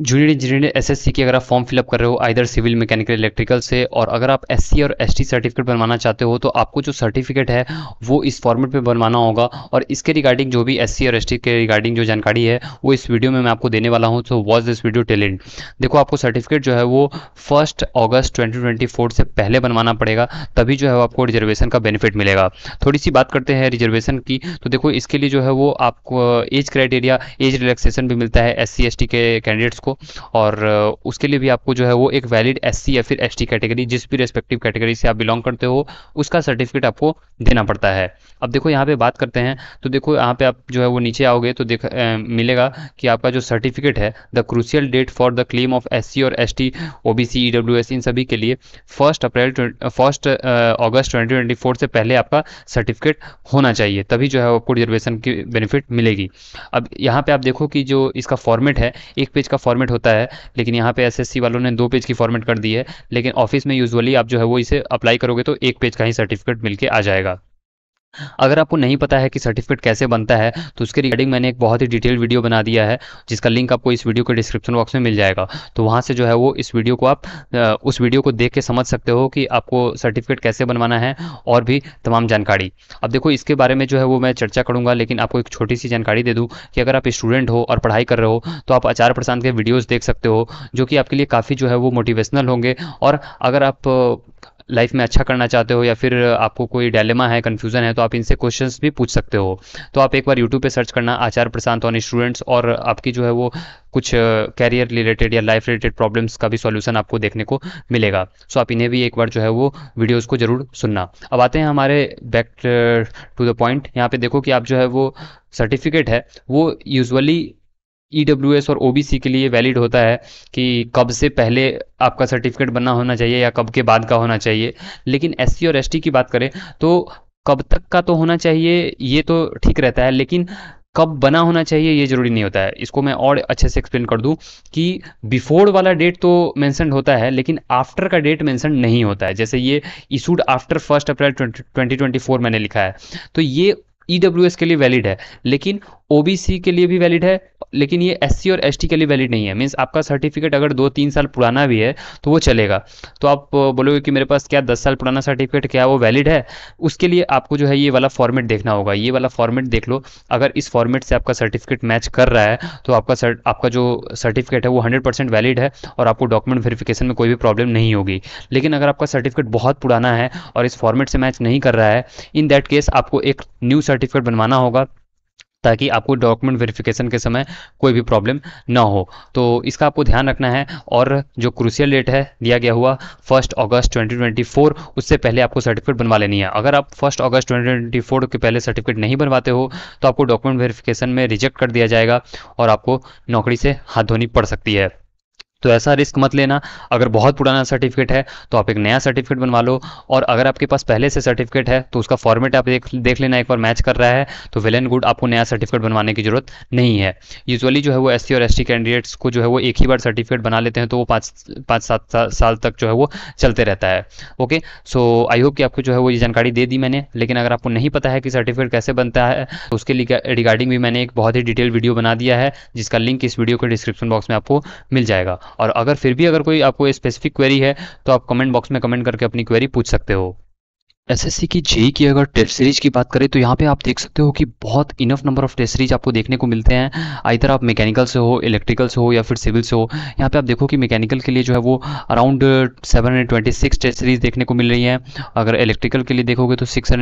junior engineer SSC की अगर आप फॉर्म फिलअप कर रहे हो आइधर सिविल मैकेनिकल इलेक्ट्रिकल से और अगर आप एससी और एसटी सर्टिफिकेट बनवाना चाहते हो तो आपको जो सर्टिफिकेट है वो इस फॉर्मेट पे बनवाना होगा और इसके रिगार्डिंग जो भी एससी और एसटी के रिगार्डिंग जो जानकारी है वो इस वीडियो में मैं आपको देने वाला हूँ तो वॉज दिस वीडियो टेलेंट देखो आपको सर्टिफिकेट जो है वो फर्स्ट ऑगस्ट ट्वेंटी से पहले बनवाना पड़ेगा तभी जो है आपको रिजर्वेशन का बेनिफिट मिलेगा थोड़ी सी बात करते हैं रिजर्वेशन की तो देखो इसके लिए जो है वो आपको एज क्राइटेरिया एज रिलेक्सेशन भी मिलता है एस सी के कैंडिडेट्स उसको और उसके लिए भी आपको जो है वो एक वैलिड एस या फिर एस कैटेगरी जिस भी रेस्पेक्टिव कैटेगरी से आप बिलोंग करते हो उसका सर्टिफिकेट आपको देना पड़ता है अब देखो यहाँ पे बात करते हैं तो देखो यहाँ पे आप जो है वो नीचे आओगे तो देख मिलेगा कि आपका जो सर्टिफिकेट है the crucial date for the claim of S और S T O B C E इन सभी के लिए first April first August twenty से पहले आपका सर्टिफिकेट होना चाहिए तभी जो है आपको रिजर्वेशन की बेनिफिट मिलेगी अब यहाँ पे आप देखो कि जो इसका फॉर्मेट है एक पेज का फॉर्मेट होता है लेकिन यहाँ पे एसएससी वालों ने दो पेज की फॉर्मेट कर दी है लेकिन ऑफिस में यूजुअली आप जो है वो इसे अप्लाई करोगे तो एक पेज का ही सर्टिफिकेट मिलके आ जाएगा अगर आपको नहीं पता है कि सर्टिफिकेट कैसे बनता है तो उसके रिगार्डिंग मैंने एक बहुत ही डिटेल वीडियो बना दिया है जिसका लिंक आपको इस वीडियो के डिस्क्रिप्शन बॉक्स में मिल जाएगा तो वहाँ से जो है वो इस वीडियो को आप उस वीडियो को देख के समझ सकते हो कि आपको सर्टिफिकेट कैसे बनवाना है और भी तमाम जानकारी अब देखो इसके बारे में जो है वो मैं चर्चा करूँगा लेकिन आपको एक छोटी सी जानकारी दे दूँ कि अगर आप स्टूडेंट हो और पढ़ाई कर रहे हो तो आप आचार प्रसाद के वीडियोज़ देख सकते हो जो कि आपके लिए काफ़ी जो है वो मोटिवेशनल होंगे और अगर आप लाइफ में अच्छा करना चाहते हो या फिर आपको कोई डायलेमा है कन्फ्यूज़न है तो आप इनसे क्वेश्चन भी पूछ सकते हो तो आप एक बार यूट्यूब पर सर्च करना आचार्य प्रशांत ऑन स्टूडेंट्स और आपकी जो है वो कुछ कैरियर रिलेटेड या लाइफ रिलेटेड प्रॉब्लम्स का भी सॉल्यूशन आपको देखने को मिलेगा सो आप इन्हें भी एक बार जो है वो वीडियोज़ को ज़रूर सुनना अब आते हैं हमारे बैक टू द पॉइंट यहाँ पे देखो कि आप जो है वो सर्टिफिकेट है वो यूजुअली ई e और ओ के लिए वैलिड होता है कि कब से पहले आपका सर्टिफिकेट बना होना चाहिए या कब के बाद का होना चाहिए लेकिन एस और एस की बात करें तो कब तक का तो होना चाहिए ये तो ठीक रहता है लेकिन कब बना होना चाहिए ये ज़रूरी नहीं होता है इसको मैं और अच्छे से एक्सप्लेन कर दूं कि बिफोर वाला डेट तो मैंसन होता है लेकिन आफ्टर का डेट मैंसन नहीं होता है जैसे ये issued after first April twenty मैंने लिखा है तो ये ई e के लिए वैलिड है लेकिन ओबीसी के लिए भी वैलिड है लेकिन ये एससी और एसटी के लिए वैलिड नहीं है मीन्स आपका सर्टिफिकेट अगर दो तीन साल पुराना भी है तो वो चलेगा तो आप बोलोगे कि मेरे पास क्या दस साल पुराना सर्टिफिकेट क्या वो वैलिड है उसके लिए आपको जो है ये वाला फॉर्मेट देखना होगा ये वाला फॉर्मेट देख लो अगर इस फॉर्मेट से आपका सर्टिफिकेट मैच कर रहा है तो आपका सर्ट आपका जो सर्टिफिकेट है वो हंड्रेड परसेंट वैलिड है और आपको डॉक्यूमेंट वेरिफिकेशन में कोई भी प्रॉब्लम नहीं होगी लेकिन अगर आपका सर्टिफिकेट बहुत पुराना है और इस फॉर्मेट से मैच नहीं कर रहा है इन दैट केस आपको एक न्यू सर्टिफिकेट बनवाना होगा ताकि आपको डॉक्यूमेंट वेरिफिकेशन के समय कोई भी प्रॉब्लम ना हो तो इसका आपको ध्यान रखना है और जो क्रूसियल डेट है दिया गया हुआ फर्स्ट अगस्त 2024 उससे पहले आपको सर्टिफिकेट बनवा लेनी है अगर आप फर्स्ट अगस्त 2024 के पहले सर्टिफिकेट नहीं बनवाते हो तो आपको डॉक्यूमेंट वेरिफिकेशन में रिजेक्ट कर दिया जाएगा और आपको नौकरी से हाथ धोनी पड़ सकती है तो ऐसा रिस्क मत लेना अगर बहुत पुराना सर्टिफिकेट है तो आप एक नया सर्टिफिकेट बनवा लो और अगर आपके पास पहले से सर्टिफिकेट है तो उसका फॉर्मेट आप देख देख लेना एक बार मैच कर रहा है तो वेल एंड गुड आपको नया सर्टिफिकेट बनवाने की जरूरत नहीं है यूजली जो है वो एस और एस कैंडिडेट्स को जो है वो एक ही बार सर्टिफिकेट बना लेते हैं तो वो पाँच पाँच सात साल तक जो है वो चलते रहता है ओके सो आई होप कि आपको जो है वो ये जानकारी दे दी मैंने लेकिन अगर आपको नहीं पता है कि सर्टिफिकेट कैसे बनता है तो उसके रिगार्डिंग भी मैंने एक बहुत ही डिटेल वीडियो बना दिया है जिसका लिंक इस वीडियो के डिस्क्रिप्शन बॉक्स में आपको मिल जाएगा और अगर फिर भी अगर कोई आपको स्पेसिफिक क्वेरी है तो आप कमेंट बॉक्स में कमेंट करके अपनी क्वेरी पूछ सकते हो एसएससी की जेई की अगर टेस्ट सीरीज की बात करें तो यहाँ पे आप देख सकते हो कि बहुत enough number of test series आपको देखने को मिलते हैं आइधर आप मैकेनिकल से हो इलेक्ट्रिकल से हो या फिर सिविल से हो यहाँ पे आप देखो कि मैकेनिकल के लिए जो है वो अराउंड 726 टेस्ट सीरीज देखने को मिल रही है अगर इलेक्ट्रिकल के लिए देखोगे तो सिक्स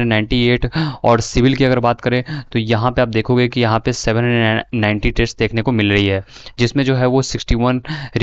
और सिविल की अगर बात करें तो यहाँ पर आप देखोगे कि यहाँ पर सेवन टेस्ट देखने को मिल रही है जिसमें जो है वो सिक्सटी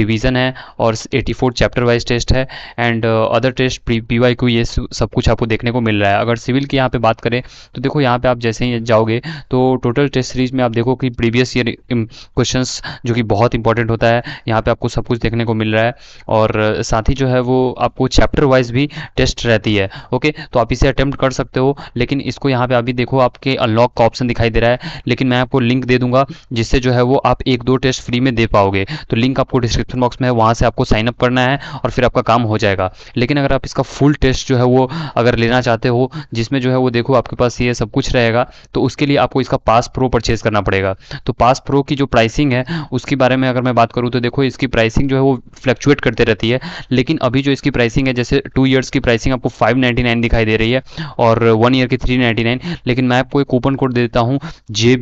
रिविज़न है और एटी चैप्टर वाइज टेस्ट है and other test P Y ये सब कुछ आपको देखने देखने को मिल रहा है अगर सिविल की यहाँ पे बात करें तो देखो यहाँ पे आप जैसे ही जाओगे तो टोटल टेस्ट सीरीज में आप देखो कि प्रीवियस ईयर क्वेश्चन जो कि बहुत इंपॉर्टेंट होता है यहाँ पर आपको सब कुछ देखने को मिल रहा है और साथ ही जो है वो आपको चैप्टर वाइज भी टेस्ट रहती है ओके तो आप इसे अटैम्प्ट कर सकते हो लेकिन इसको यहाँ पर अभी देखो आपके अनलॉक का ऑप्शन दिखाई दे रहा है लेकिन मैं आपको लिंक दे दूंगा जिससे जो है वो आप एक दो टेस्ट फ्री में दे पाओगे तो लिंक आपको डिस्क्रिप्शन बॉक्स में है वहां से आपको साइनअप करना है और फिर आपका काम हो जाएगा लेकिन अगर आप इसका फुल टेस्ट जो है वो अगर लेना लेना चाहते हो जिसमें जो है वो देखो आपके पास ये सब कुछ रहेगा तो उसके लिए आपको इसका पास प्रो परचेज करना पड़ेगा तो पास प्रो की जो प्राइसिंग है उसके बारे में अगर मैं बात करूँ तो देखो इसकी प्राइसिंग जो है वो फ्लक्चुएट करते रहती है लेकिन अभी जो इसकी प्राइसिंग है जैसे टू ईयर्स की प्राइसिंग आपको फाइव दिखाई दे रही है और वन ईयर की थ्री लेकिन मैं आपको एक कूपन कोड देता हूँ जे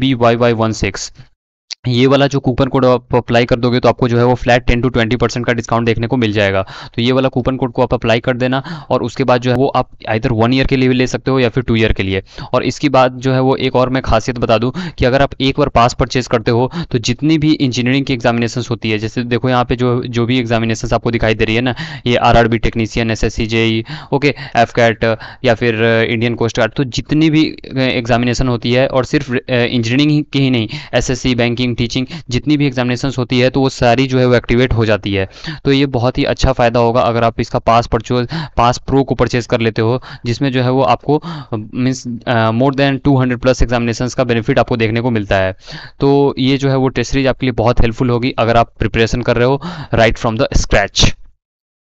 ये वाला जो कूपन कोड आप अप्लाई कर दोगे तो आपको जो है वो flat ten to twenty percent का डिस्काउंट देखने को मिल जाएगा तो ये वाला कूपन कोड को आप अप्लाई कर देना और उसके बाद जो है वो आप आइर वन ईयर के लिए भी ले सकते हो या फिर टू ईयर के लिए और इसके बाद जो है वो एक और मैं खासियत बता दूँ कि अगर आप एक बार पास परचेज करते हो तो जितनी भी इंजीनियरिंग की एग्जामिनेशन होती है जैसे देखो यहाँ पे जो जो भी एग्जामिनेशन आपको दिखाई दे रही है ना ये R R B technician S S C JE okay AFCAT या फिर इंडियन कोस्ट गार्ड तो जितनी भी एग्जामिनेशन uh, होती है और सिर्फ इंजीनियरिंग uh, की ही नहीं S S C banking teaching जितनी भी एग्जामिनेशन होती है तो वो सारी जो है वो एक्टिवेट हो जाती है तो ये बहुत ही अच्छा फ़ायदा होगा अगर आप इसका पास परचेज पास प्रो को परचेज कर लेते हो जिसमें जो है वो आपको means more than two plus examination का बेनिफिट आपको देखने को मिलता है तो ये जो है वो टेस्ट सीरीज आपके लिए बहुत हेल्पफुल होगी अगर आप प्रिपरेशन कर रहे हो राइट फ्रॉम द स्क्रैच